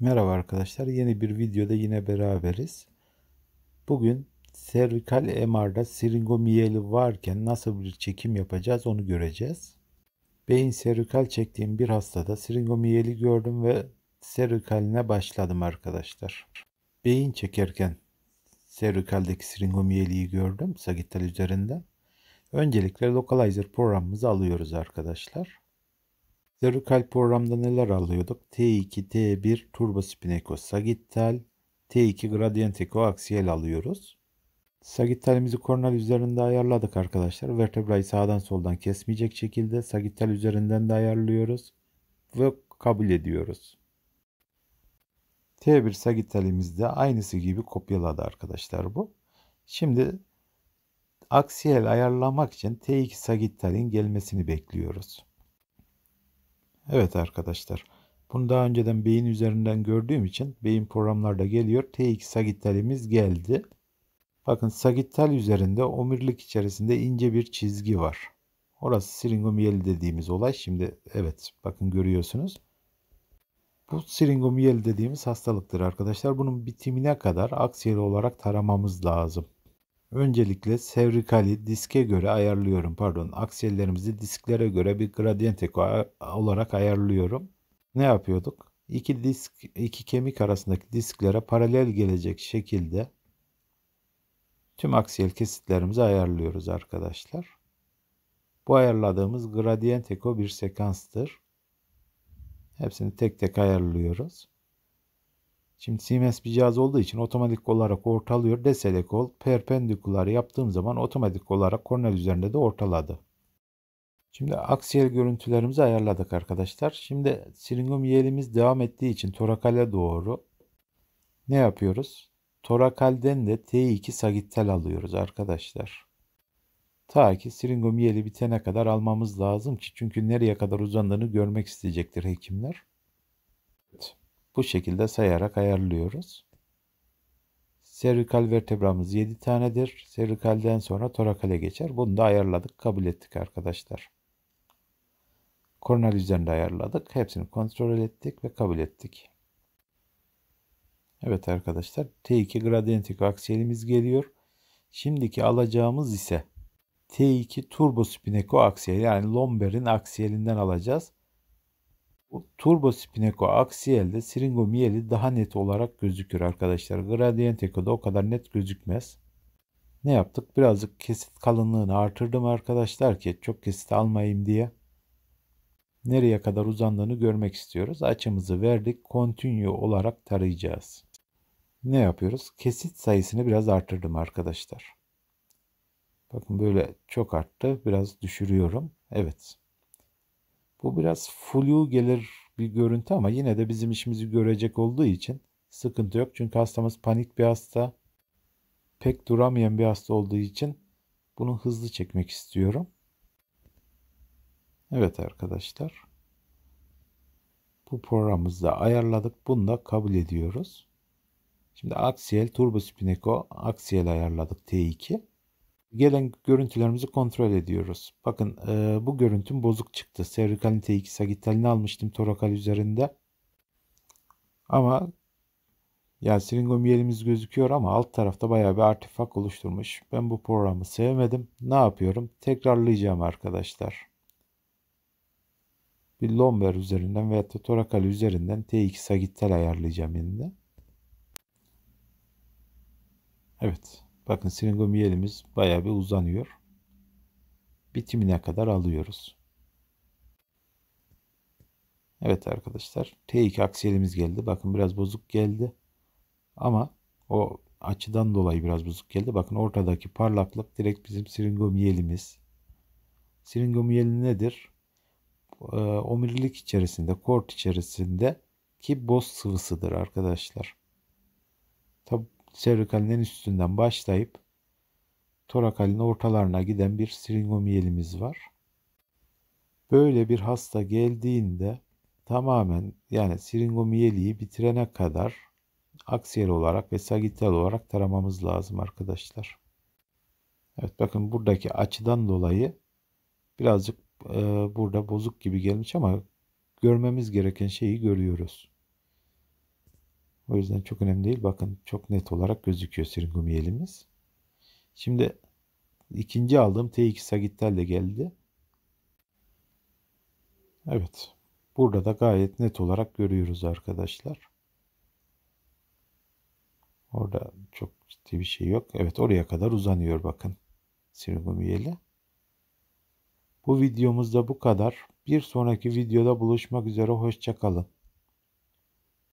Merhaba arkadaşlar. Yeni bir videoda yine beraberiz. Bugün servikal MR'da siringomiyeli varken nasıl bir çekim yapacağız onu göreceğiz. Beyin servikal çektiğim bir hastada siringomiyeli gördüm ve servikaline başladım arkadaşlar. Beyin çekerken servikaldeki siringomiyeliyi gördüm sagittal üzerinden. Öncelikle localizer programımızı alıyoruz arkadaşlar. Zerukal programda neler alıyorduk? T2, T1 turbo spin sagittal, T2 gradient eko aksiyel alıyoruz. Sagittalimizi koronal üzerinde ayarladık arkadaşlar. Vertebrayı sağdan soldan kesmeyecek şekilde sagittal üzerinden de ayarlıyoruz ve kabul ediyoruz. T1 sagittalimizi aynısı gibi kopyaladı arkadaşlar bu. Şimdi aksiyel ayarlamak için T2 sagittalin gelmesini bekliyoruz. Evet arkadaşlar. Bunu daha önceden beyin üzerinden gördüğüm için beyin programlarda geliyor. T2 sagittalimiz geldi. Bakın sagittal üzerinde omurilik içerisinde ince bir çizgi var. Orası siringomiyeli dediğimiz olay. Şimdi evet bakın görüyorsunuz. Bu siringomiyeli dediğimiz hastalıktır arkadaşlar. Bunun bitimine kadar aksiyel olarak taramamız lazım. Öncelikle sevrikali diske göre ayarlıyorum. Pardon aksiyellerimizi disklere göre bir gradient olarak ayarlıyorum. Ne yapıyorduk? İki disk, iki kemik arasındaki disklere paralel gelecek şekilde tüm aksiyel kesitlerimizi ayarlıyoruz arkadaşlar. Bu ayarladığımız gradient eko bir sekanstır. Hepsini tek tek ayarlıyoruz. Şimdi CMS bir cihaz olduğu için otomatik olarak ortalıyor. Deselekol, kol perpendikular yaptığım zaman otomatik olarak kornel üzerinde de ortaladı. Şimdi aksiyel görüntülerimizi ayarladık arkadaşlar. Şimdi siringum yeğelimiz devam ettiği için torakale doğru ne yapıyoruz? Torakalden de T2 sagittal alıyoruz arkadaşlar. Ta ki siringum yeğeli bitene kadar almamız lazım ki çünkü nereye kadar uzandığını görmek isteyecektir hekimler. Evet. Bu şekilde sayarak ayarlıyoruz. Servikal vertebramız 7 tanedir. Servikalden sonra torakale geçer. Bunu da ayarladık, kabul ettik arkadaşlar. Koronal üzerinde ayarladık. Hepsini kontrol ettik ve kabul ettik. Evet arkadaşlar T2 gradientik aksiyelimiz geliyor. Şimdiki alacağımız ise T2 turbo spineko aksiyeli yani Lomber'in aksiyelinden alacağız turbo spineko aksi elde siringomiyeli daha net olarak gözükür arkadaşlar. Gradient ekoda o kadar net gözükmez. Ne yaptık? Birazcık kesit kalınlığını artırdım arkadaşlar ki çok kesit almayayım diye. Nereye kadar uzandığını görmek istiyoruz. Açımızı verdik. Continue olarak tarayacağız. Ne yapıyoruz? Kesit sayısını biraz arttırdım arkadaşlar. Bakın böyle çok arttı. Biraz düşürüyorum. Evet. Bu biraz flu gelir bir görüntü ama yine de bizim işimizi görecek olduğu için sıkıntı yok. Çünkü hastamız panik bir hasta. Pek duramayan bir hasta olduğu için bunu hızlı çekmek istiyorum. Evet arkadaşlar. Bu programımızda ayarladık. Bunu da kabul ediyoruz. Şimdi aksiyel turbo spineko aksiyel ayarladık T2 gelen görüntülerimizi kontrol ediyoruz. Bakın e, bu görüntüm bozuk çıktı. t 2 sagittalini almıştım torakal üzerinde. Ama yani siringomiyelimiz gözüküyor ama alt tarafta bayağı bir artifak oluşturmuş. Ben bu programı sevmedim. Ne yapıyorum? Tekrarlayacağım arkadaşlar. Bir lomber üzerinden veya da torakal üzerinden T2 sagittal ayarlayacağım yeniden. Evet. Bakın siringomiyelimiz bayağı bir uzanıyor. Bitimine kadar alıyoruz. Evet arkadaşlar T2 aksiyelimiz geldi. Bakın biraz bozuk geldi. Ama o açıdan dolayı biraz bozuk geldi. Bakın ortadaki parlaklık direkt bizim siringomiyelimiz. Siringomiyeli nedir? E, omurilik içerisinde, kort içerisindeki ki boz sıvısıdır arkadaşlar. Tabi Servikalin üstünden başlayıp torakalin ortalarına giden bir siringomiyelimiz var. Böyle bir hasta geldiğinde tamamen yani siringomiyeliği bitirene kadar aksiyel olarak ve sagittal olarak taramamız lazım arkadaşlar. Evet bakın buradaki açıdan dolayı birazcık e, burada bozuk gibi gelmiş ama görmemiz gereken şeyi görüyoruz. O yüzden çok önemli değil. Bakın çok net olarak gözüküyor siringum elimiz. Şimdi ikinci aldığım T2 Sagittal de geldi. Evet. Burada da gayet net olarak görüyoruz arkadaşlar. Orada çok ciddi bir şey yok. Evet oraya kadar uzanıyor bakın. Siringum yeli. Bu videomuzda bu kadar. Bir sonraki videoda buluşmak üzere. Hoşçakalın.